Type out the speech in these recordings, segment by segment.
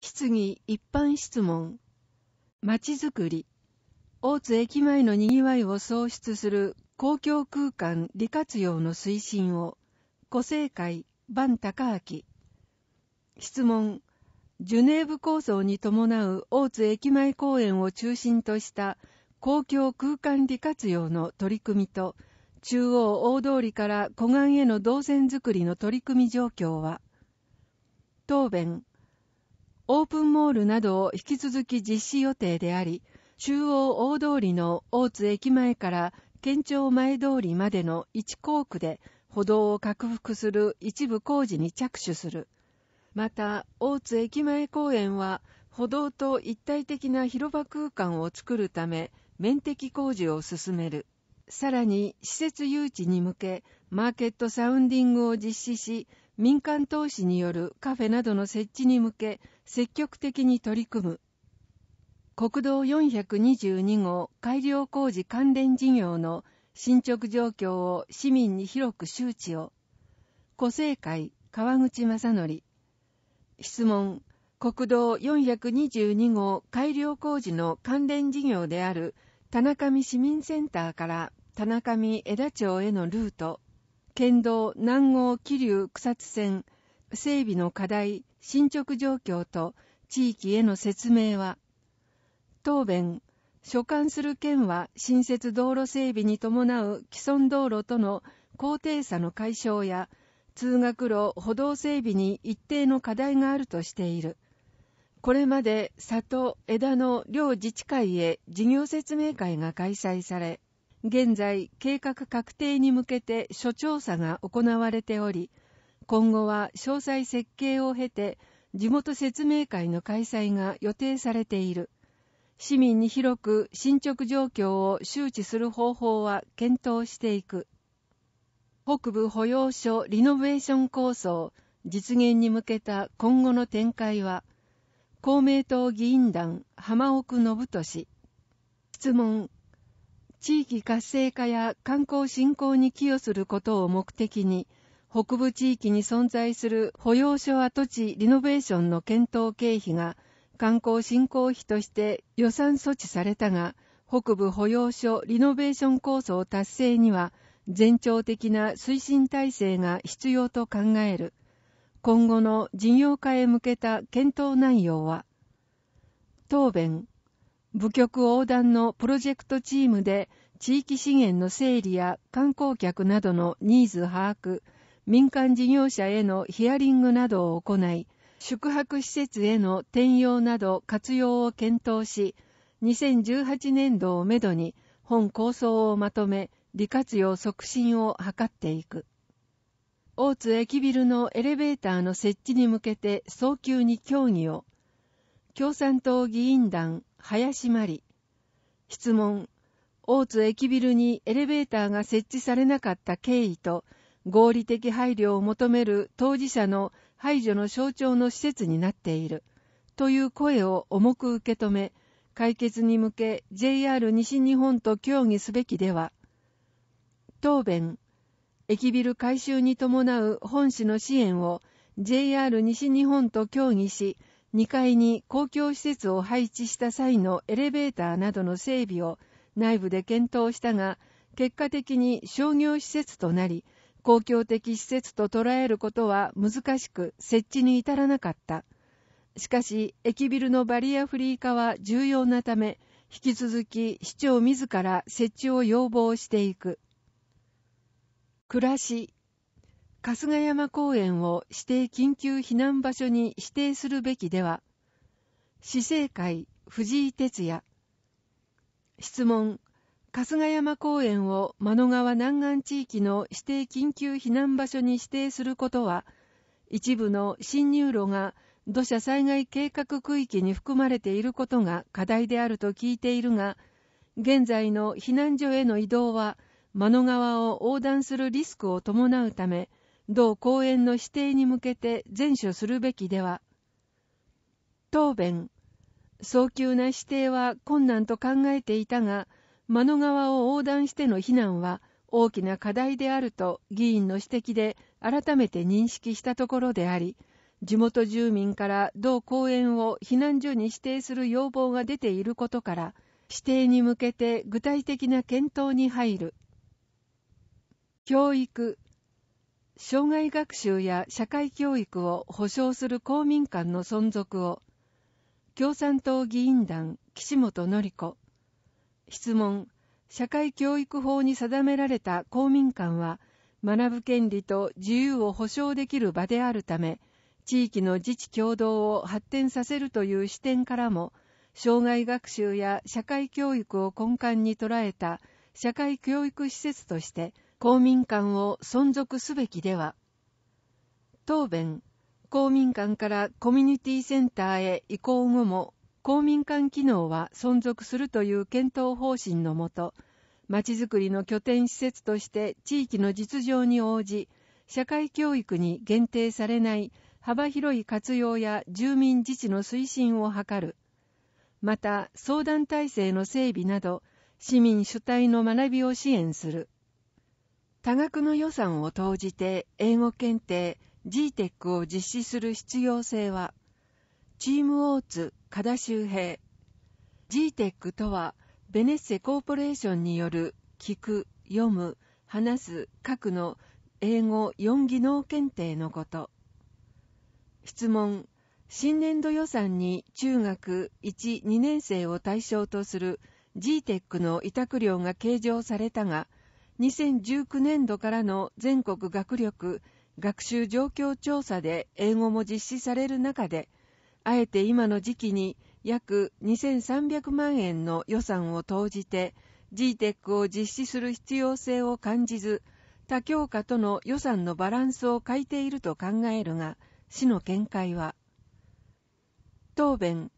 質疑一般質問。まちづくり。大津駅前のにぎわいを創出する公共空間利活用の推進を、古生会、万高明。質問。ジュネーブ構想に伴う大津駅前公園を中心とした公共空間利活用の取り組みと、中央大通りから湖岸への動線づくりの取り組み状況は、答弁、オープンモールなどを引き続き実施予定であり、中央大通りの大津駅前から県庁前通りまでの1校区で歩道を拡幅する一部工事に着手する。また、大津駅前公園は歩道と一体的な広場空間を作るため、面的工事を進める。さらに、施設誘致に向け、マーケットサウンディングを実施し、民間投資によるカフェなどの設置に向け積極的に取り組む国道422号改良工事関連事業の進捗状況を市民に広く周知を古生会川口正則質問国道422号改良工事の関連事業である田中見市民センターから田中見枝町へのルート県道南郷桐生草津線整備の課題、進捗状況と地域への説明は、答弁、所管する県は新設道路整備に伴う既存道路との高低差の解消や、通学路、歩道整備に一定の課題があるとしている。これまで里、枝の両自治会へ事業説明会が開催され、現在、計画確定に向けて諸調査が行われており、今後は詳細設計を経て、地元説明会の開催が予定されている。市民に広く進捗状況を周知する方法は検討していく。北部保養所リノベーション構想実現に向けた今後の展開は、公明党議員団浜奥信俊。質問地域活性化や観光振興に寄与することを目的に、北部地域に存在する保養所跡地リノベーションの検討経費が観光振興費として予算措置されたが、北部保養所リノベーション構想達成には、全庁的な推進体制が必要と考える。今後の事業化へ向けた検討内容は、答弁。部局横断のプロジェクトチームで地域資源の整理や観光客などのニーズ把握、民間事業者へのヒアリングなどを行い、宿泊施設への転用など活用を検討し、2018年度をめどに本構想をまとめ、利活用促進を図っていく。大津駅ビルのエレベーターの設置に向けて早急に協議を、共産党議員団林真理質問大津駅ビルにエレベーターが設置されなかった経緯と合理的配慮を求める当事者の排除の象徴の施設になっているという声を重く受け止め解決に向け JR 西日本と協議すべきでは答弁駅ビル改修に伴う本市の支援を JR 西日本と協議し2階に公共施設を配置した際のエレベーターなどの整備を内部で検討したが、結果的に商業施設となり、公共的施設と捉えることは難しく設置に至らなかった。しかし、駅ビルのバリアフリー化は重要なため、引き続き市長自ら設置を要望していく。暮らし、春日山公園を指定緊急避難場所に指定するべきでは、市政会藤井哲也、質問、春日山公園を間野川南岸地域の指定緊急避難場所に指定することは、一部の侵入路が土砂災害計画区域に含まれていることが課題であると聞いているが、現在の避難所への移動は、間野川を横断するリスクを伴うため、同公園の指定に向けて善処するべきでは。答弁、早急な指定は困難と考えていたが、間側を横断しての避難は大きな課題であると議員の指摘で改めて認識したところであり、地元住民から同公園を避難所に指定する要望が出ていることから、指定に向けて具体的な検討に入る。教育、障害学習や社会教育を保障する公民館の存続を、共産党議員団岸本典子、質問、社会教育法に定められた公民館は、学ぶ権利と自由を保障できる場であるため、地域の自治共同を発展させるという視点からも、障害学習や社会教育を根幹に捉えた社会教育施設として、公民館を存続すべきでは。答弁、公民館からコミュニティセンターへ移行後も、公民館機能は存続するという検討方針のもと、まちづくりの拠点施設として地域の実情に応じ、社会教育に限定されない幅広い活用や住民自治の推進を図る。また、相談体制の整備など、市民主体の学びを支援する。多額の予算を投じて英語検定 GTEC を実施する必要性は、チームオーツ、加田修平。GTEC とは、ベネッセコーポレーションによる、聞く、読む、話す、書くの英語4技能検定のこと。質問。新年度予算に中学1、2年生を対象とする GTEC の委託料が計上されたが、2019年度からの全国学力学習状況調査で英語も実施される中で、あえて今の時期に約2300万円の予算を投じて GTEC を実施する必要性を感じず、他教科との予算のバランスを欠いていると考えるが、市の見解は、答弁、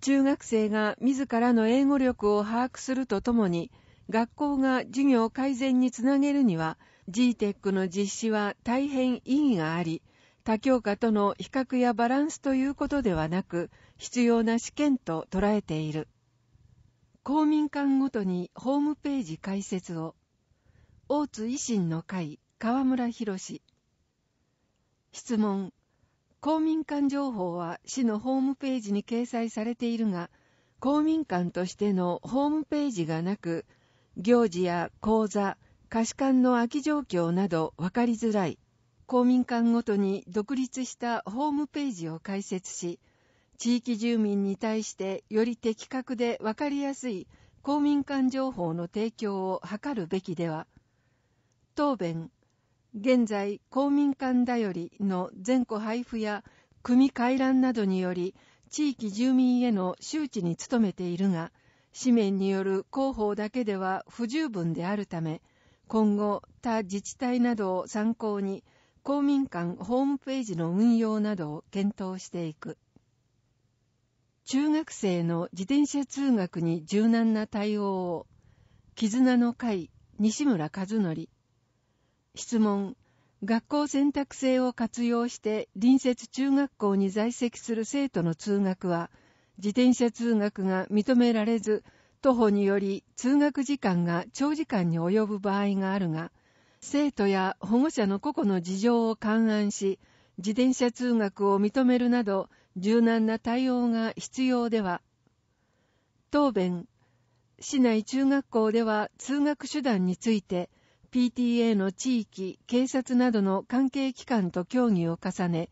中学生が自らの英語力を把握するとともに、学校が授業改善につなげるには GTEC の実施は大変意義があり他教科との比較やバランスということではなく必要な試験と捉えている公民館ごとにホームページ開設を大津維新の会河村博質問公民館情報は市のホームページに掲載されているが公民館としてのホームページがなく行事や講座、貸し館の空き状況など分かりづらい、公民館ごとに独立したホームページを開設し、地域住民に対してより的確で分かりやすい公民館情報の提供を図るべきでは、答弁、現在公民館だよりの全戸配布や組回覧などにより地域住民への周知に努めているが、紙面による広報だけでは不十分であるため、今後、他自治体などを参考に、公民館ホームページの運用などを検討していく。中学生の自転車通学に柔軟な対応を、絆の会、西村和則。質問、学校選択制を活用して隣接中学校に在籍する生徒の通学は、自転車通学が認められず、徒歩により通学時間が長時間に及ぶ場合があるが、生徒や保護者の個々の事情を勘案し、自転車通学を認めるなど、柔軟な対応が必要では、答弁、市内中学校では通学手段について、PTA の地域、警察などの関係機関と協議を重ね、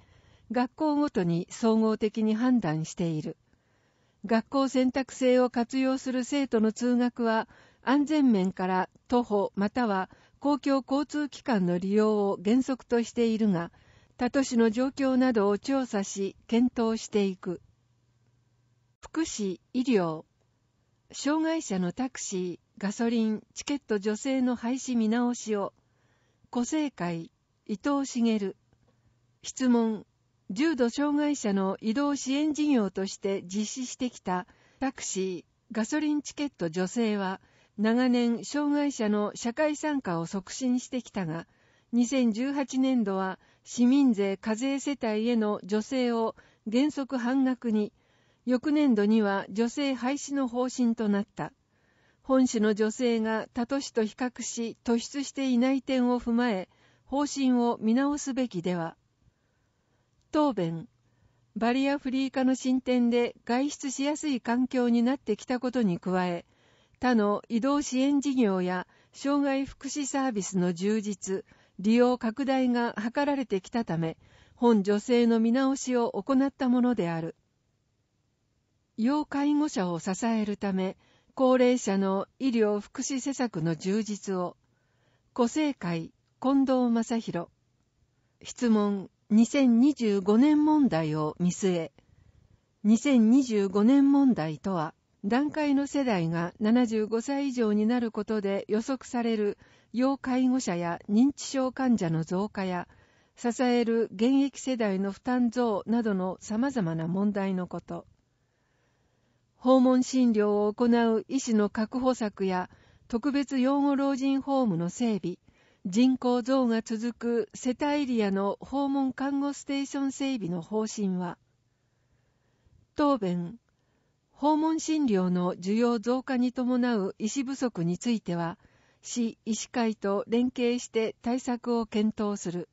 学校ごとに総合的に判断している。学校選択制を活用する生徒の通学は安全面から徒歩または公共交通機関の利用を原則としているが他都市の状況などを調査し検討していく福祉・医療障害者のタクシーガソリンチケット助成の廃止見直しを個性会伊藤茂質問重度障害者の移動支援事業として実施してきたタクシー、ガソリンチケット助成は、長年障害者の社会参加を促進してきたが、2018年度は市民税課税世帯への助成を原則半額に、翌年度には助成廃止の方針となった。本市の女性が他都市と比較し突出していない点を踏まえ、方針を見直すべきでは、答弁バリアフリー化の進展で外出しやすい環境になってきたことに加え他の移動支援事業や障害福祉サービスの充実利用拡大が図られてきたため本女性の見直しを行ったものである要介護者を支えるため高齢者の医療福祉施策の充実を、個性会近藤正宏。質問2025年問題を見据え、2025年問題とは、団塊の世代が75歳以上になることで予測される要介護者や認知症患者の増加や、支える現役世代の負担増などの様々な問題のこと。訪問診療を行う医師の確保策や特別養護老人ホームの整備、人口増が続く世帯エリアの訪問看護ステーション整備の方針は、答弁、訪問診療の需要増加に伴う医師不足については、市医師会と連携して対策を検討する。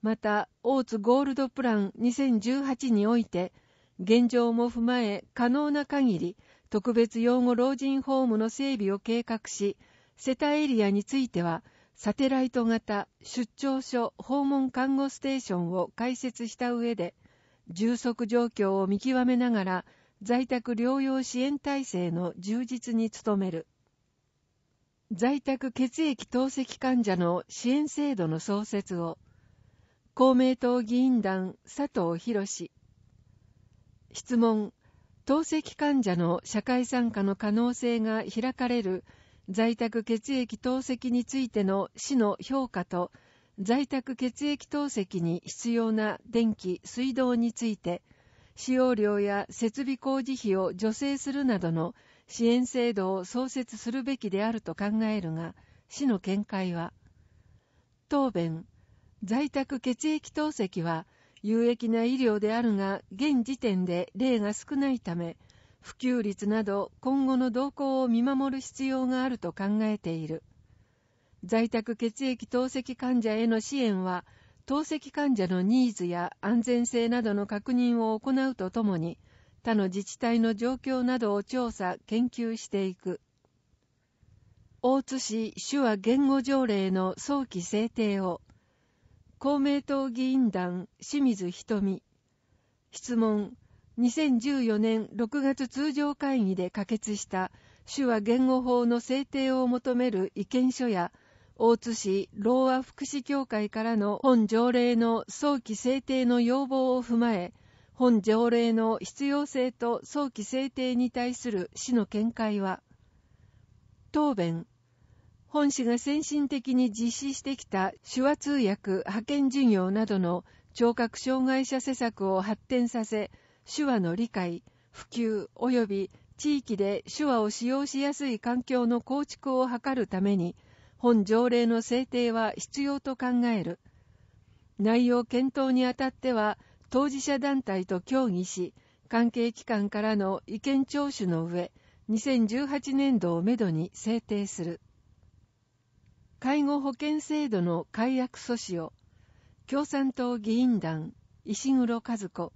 また、大津ゴールドプラン2018において、現状も踏まえ可能な限り特別養護老人ホームの整備を計画し、世帯エリアについては、サテライト型出張所訪問看護ステーションを開設した上で、充足状況を見極めながら在宅療養支援体制の充実に努める。在宅血液透析患者の支援制度の創設を、公明党議員団佐藤博士。質問、透析患者の社会参加の可能性が開かれる在宅血液透析についての市の評価と、在宅血液透析に必要な電気、水道について、使用料や設備工事費を助成するなどの支援制度を創設するべきであると考えるが、市の見解は、答弁、在宅血液透析は有益な医療であるが、現時点で例が少ないため、普及率など今後の動向を見守る必要があると考えている。在宅血液透析患者への支援は、透析患者のニーズや安全性などの確認を行うとともに、他の自治体の状況などを調査、研究していく。大津市手話言語条例の早期制定を、公明党議員団清水瞳、質問、2014年6月通常会議で可決した手話言語法の制定を求める意見書や、大津市老和福祉協会からの本条例の早期制定の要望を踏まえ、本条例の必要性と早期制定に対する市の見解は、答弁、本市が先進的に実施してきた手話通訳派遣事業などの聴覚障害者施策を発展させ、手話の理解、普及及び地域で手話を使用しやすい環境の構築を図るために、本条例の制定は必要と考える。内容検討にあたっては、当事者団体と協議し、関係機関からの意見聴取の上、2018年度をめどに制定する。介護保険制度の解約阻止を、共産党議員団、石黒和子、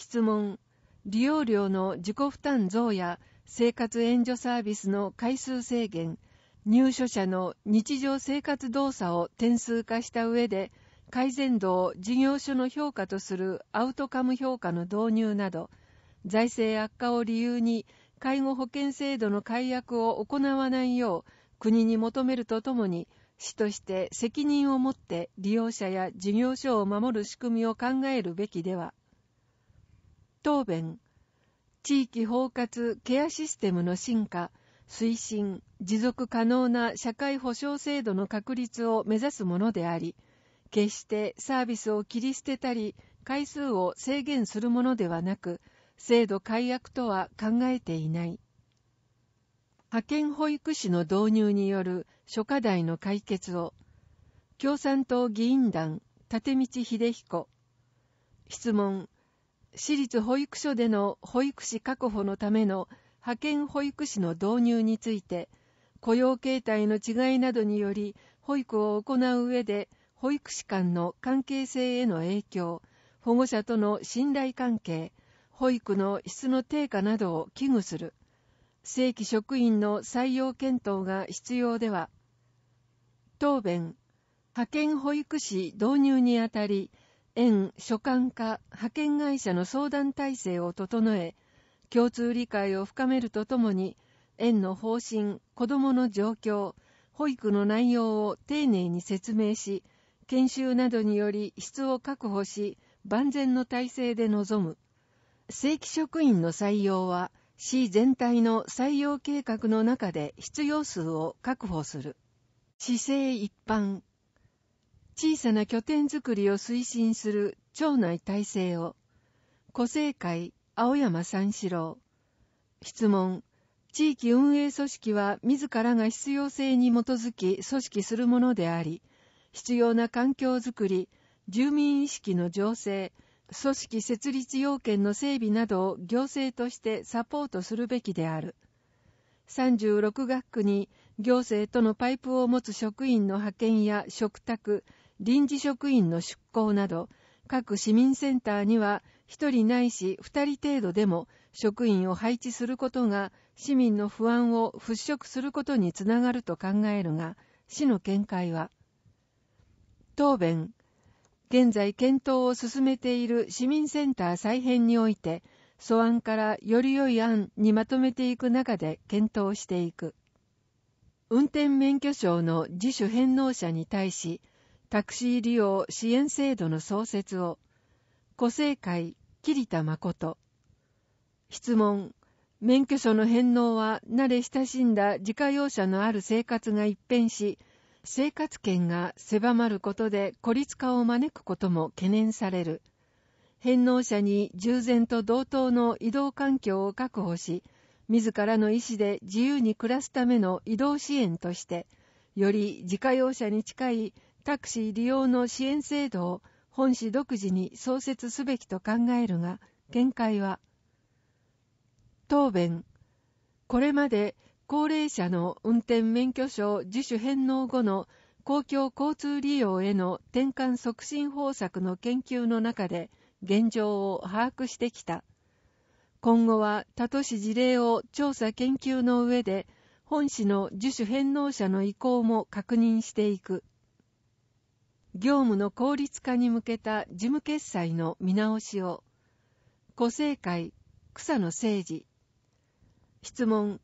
質問、利用料の自己負担増や生活援助サービスの回数制限、入所者の日常生活動作を点数化した上で、改善度を事業所の評価とするアウトカム評価の導入など、財政悪化を理由に介護保険制度の改悪を行わないよう国に求めるとともに、市として責任を持って利用者や事業所を守る仕組みを考えるべきでは答弁、地域包括ケアシステムの進化、推進、持続可能な社会保障制度の確立を目指すものであり、決してサービスを切り捨てたり、回数を制限するものではなく、制度改悪とは考えていない。派遣保育士の導入による諸課題の解決を、共産党議員団、立道秀彦。質問、私立保育所での保育士確保のための派遣保育士の導入について、雇用形態の違いなどにより、保育を行う上で、保育士間の関係性への影響、保護者との信頼関係、保育の質の低下などを危惧する、正規職員の採用検討が必要では、答弁、派遣保育士導入にあたり、園所管課派遣会社の相談体制を整え共通理解を深めるとともに園の方針子どもの状況保育の内容を丁寧に説明し研修などにより質を確保し万全の体制で臨む正規職員の採用は市全体の採用計画の中で必要数を確保する市政一般小さな拠点づくりを推進する町内体制を、古生会青山三四郎、質問、地域運営組織は自らが必要性に基づき組織するものであり、必要な環境づくり、住民意識の醸成、組織設立要件の整備などを行政としてサポートするべきである。36学区に行政とのパイプを持つ職員の派遣や嘱託、臨時職員の出向など、各市民センターには1人ないし2人程度でも職員を配置することが市民の不安を払拭することにつながると考えるが、市の見解は、答弁、現在検討を進めている市民センター再編において、素案からより良い案にまとめていく中で検討していく。運転免許証の自主返納者に対し、タクシー利用支援制度の創設を、個性会桐田誠。質問、免許証の返納は慣れ親しんだ自家用車のある生活が一変し、生活圏が狭まることで孤立化を招くことも懸念される。返納者に従前と同等の移動環境を確保し、自らの意思で自由に暮らすための移動支援として、より自家用車に近いタクシー利用の支援制度を本市独自に創設すべきと考えるが、見解は、答弁、これまで高齢者の運転免許証自主返納後の公共交通利用への転換促進方策の研究の中で現状を把握してきた。今後は他都市事例を調査研究の上で、本市の自主返納者の意向も確認していく。業務の効率化に向けた事務決済の見直しを、個性会、草野政治。質問、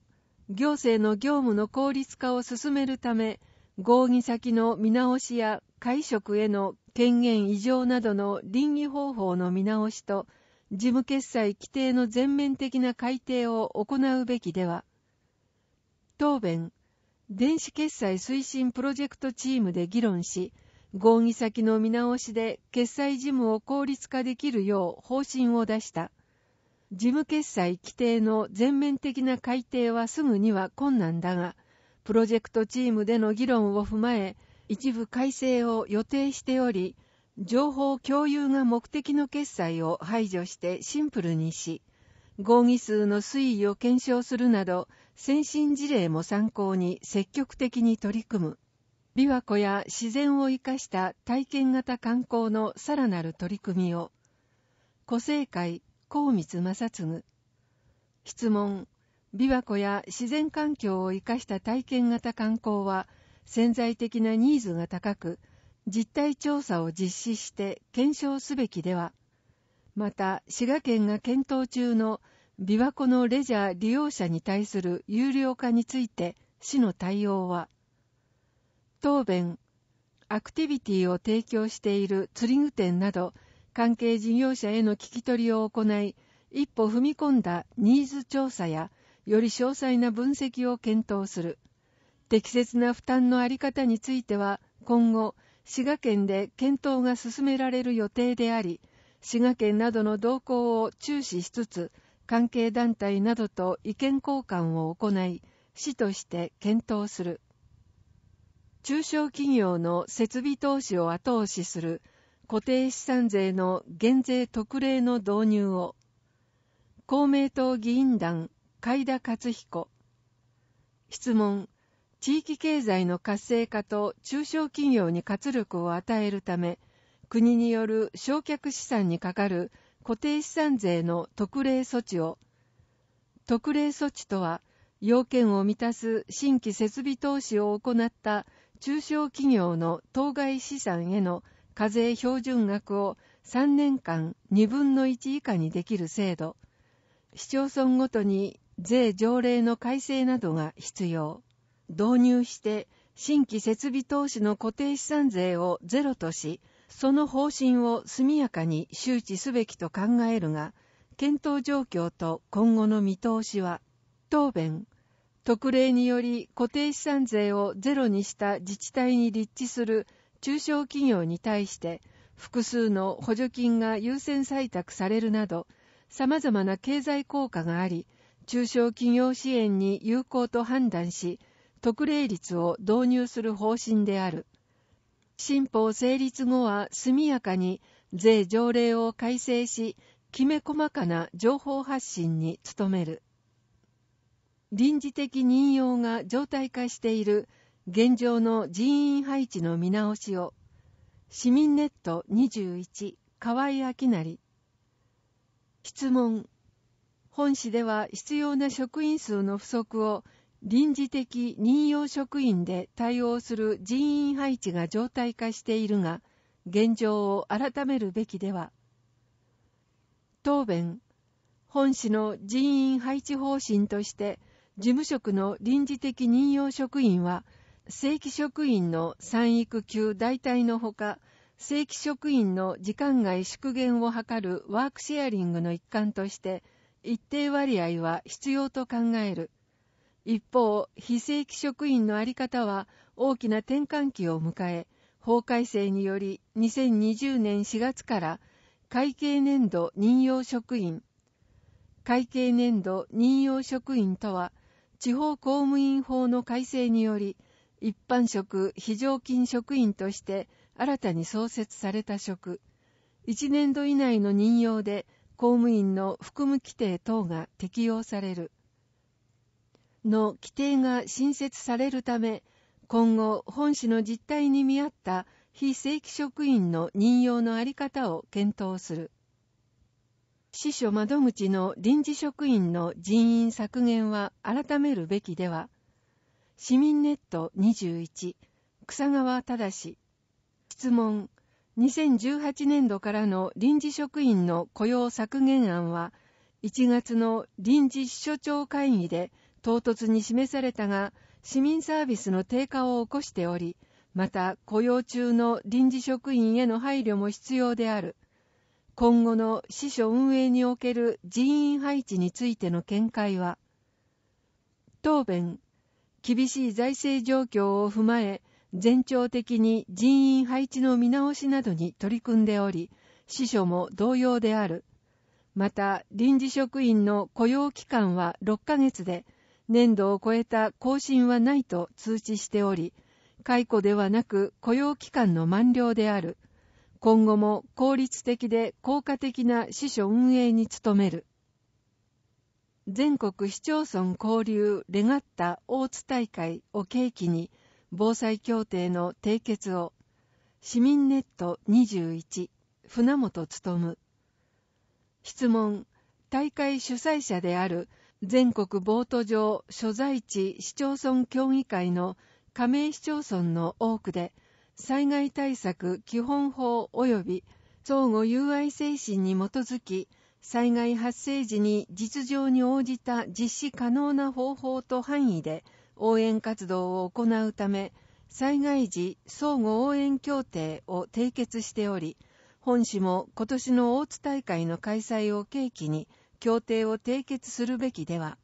行政の業務の効率化を進めるため、合議先の見直しや会食への権限異常などの倫理方法の見直しと、事務決済規定の全面的な改定を行うべきでは、答弁、電子決済推進プロジェクトチームで議論し、合議先の見直しで決済事務を効率化できるよう方針を出した。事務決済規定の全面的な改定はすぐには困難だが、プロジェクトチームでの議論を踏まえ、一部改正を予定しており、情報共有が目的の決済を排除してシンプルにし、合議数の推移を検証するなど、先進事例も参考に積極的に取り組む。琵琶湖や自然を生かした体験型観光のさらなる取り組みを、古生会高光正嗣、質問、琵琶湖や自然環境を生かした体験型観光は潜在的なニーズが高く、実態調査を実施して検証すべきでは、また滋賀県が検討中の琵琶湖のレジャー利用者に対する有料化について市の対応は、答弁、アクティビティを提供している釣り具店など、関係事業者への聞き取りを行い、一歩踏み込んだニーズ調査や、より詳細な分析を検討する。適切な負担の在り方については、今後、滋賀県で検討が進められる予定であり、滋賀県などの動向を注視しつつ、関係団体などと意見交換を行い、市として検討する。中小企業の設備投資を後押しする固定資産税の減税特例の導入を、公明党議員団、海田勝彦。質問、地域経済の活性化と中小企業に活力を与えるため、国による焼却資産にかかる固定資産税の特例措置を、特例措置とは、要件を満たす新規設備投資を行った中小企業の当該資産への課税標準額を3年間2分の1以下にできる制度、市町村ごとに税条例の改正などが必要、導入して新規設備投資の固定資産税をゼロとし、その方針を速やかに周知すべきと考えるが、検討状況と今後の見通しは、答弁、特例により固定資産税をゼロにした自治体に立地する中小企業に対して複数の補助金が優先採択されるなど様々な経済効果があり中小企業支援に有効と判断し特例率を導入する方針である新法成立後は速やかに税条例を改正しきめ細かな情報発信に努める臨時的任用が常態化している現状の人員配置の見直しを、市民ネット21河合明成。質問。本市では必要な職員数の不足を臨時的任用職員で対応する人員配置が常態化しているが、現状を改めるべきでは。答弁。本市の人員配置方針として、事務職の臨時的任用職員は、正規職員の産育休代替のほか、正規職員の時間外縮減を図るワークシェアリングの一環として、一定割合は必要と考える。一方、非正規職員の在り方は大きな転換期を迎え、法改正により2020年4月から会計年度任用職員、会計年度任用職員とは、地方公務員法の改正により、一般職非常勤職員として新たに創設された職、1年度以内の任用で公務員の服務規定等が適用される。の規定が新設されるため、今後、本市の実態に見合った非正規職員の任用のあり方を検討する。司書窓口の臨時職員の人員削減は改めるべきでは、市民ネット21、草川正、質問、2018年度からの臨時職員の雇用削減案は、1月の臨時支所長会議で唐突に示されたが、市民サービスの低下を起こしており、また雇用中の臨時職員への配慮も必要である。今後の司書運営における人員配置についての見解は、答弁、厳しい財政状況を踏まえ、全庁的に人員配置の見直しなどに取り組んでおり、司書も同様である。また、臨時職員の雇用期間は6ヶ月で、年度を超えた更新はないと通知しており、解雇ではなく雇用期間の満了である。今後も効率的で効果的な支所運営に努める。全国市町村交流レガッタ大津大会を契機に防災協定の締結を市民ネット21船本務質問大会主催者である全国ボート場所在地市町村協議会の加盟市町村の多くで災害対策基本法及び相互友愛精神に基づき、災害発生時に実情に応じた実施可能な方法と範囲で応援活動を行うため、災害時相互応援協定を締結しており、本市も今年の大津大会の開催を契機に協定を締結するべきでは、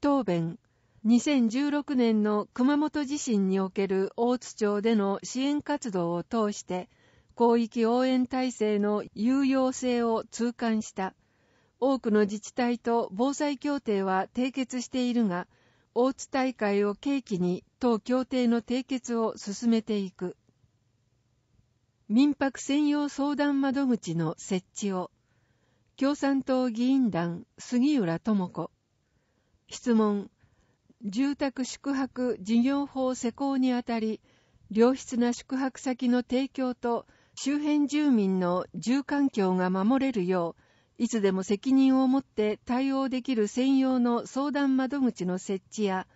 答弁2016年の熊本地震における大津町での支援活動を通して、広域応援体制の有用性を痛感した。多くの自治体と防災協定は締結しているが、大津大会を契機に当協定の締結を進めていく。民泊専用相談窓口の設置を、共産党議員団杉浦智子。質問、住宅宿泊事業法施行にあたり、良質な宿泊先の提供と周辺住民の住環境が守れるよう、いつでも責任を持って対応できる専用の相談窓口の設置や、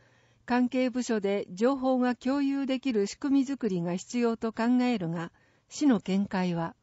関係部署で情報が共有できる仕組みづくりが必要と考えるが、市の見解は、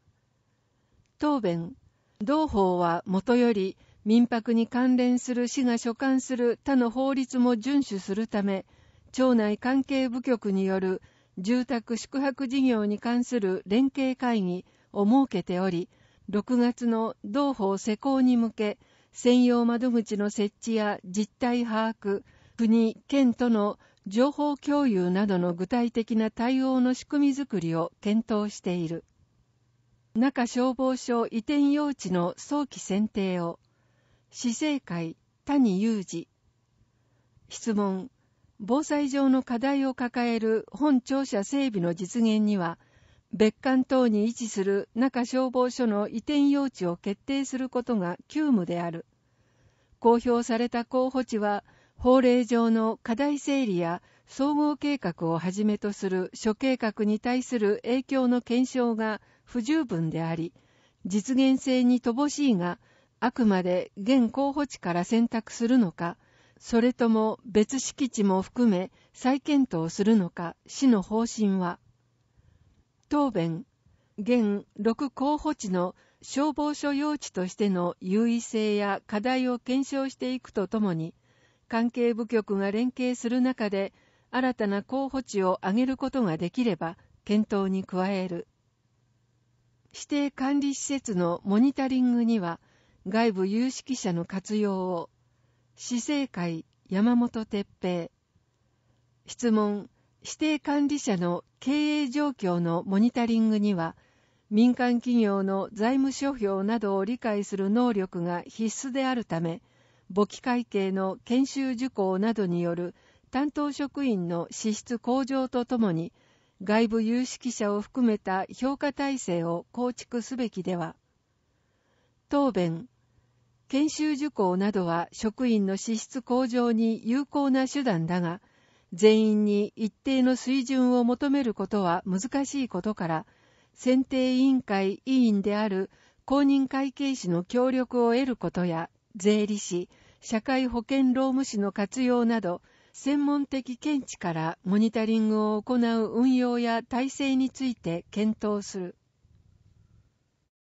答弁、同法はもとより民泊に関連する市が所管する他の法律も遵守するため、町内関係部局による住宅宿泊事業に関する連携会議を設けており、6月の同法施行に向け、専用窓口の設置や実態把握、国、県との情報共有などの具体的な対応の仕組みづくりを検討している。中消防署移転用地の早期選定を、市政会谷裕二質問防災上の課題を抱える本庁舎整備の実現には別館等に位置する中消防署の移転用地を決定することが急務である公表された候補地は法令上の課題整理や総合計画をはじめとする諸計画に対する影響の検証が不十分であり実現性に乏しいがあくまで現候補地から選択するのか、それとも別敷地も含め再検討するのか、市の方針は、答弁、現6候補地の消防署用地としての優位性や課題を検証していくとともに、関係部局が連携する中で、新たな候補地を挙げることができれば、検討に加える。指定管理施設のモニタリングには、外部有識者の活用を、市政会山本哲平、質問、指定管理者の経営状況のモニタリングには、民間企業の財務諸表などを理解する能力が必須であるため、簿記会計の研修受講などによる担当職員の資質向上とともに、外部有識者を含めた評価体制を構築すべきでは、答弁、研修受講などは職員の資質向上に有効な手段だが、全員に一定の水準を求めることは難しいことから、選定委員会委員である公認会計士の協力を得ることや、税理士、社会保険労務士の活用など、専門的見地からモニタリングを行う運用や体制について検討する。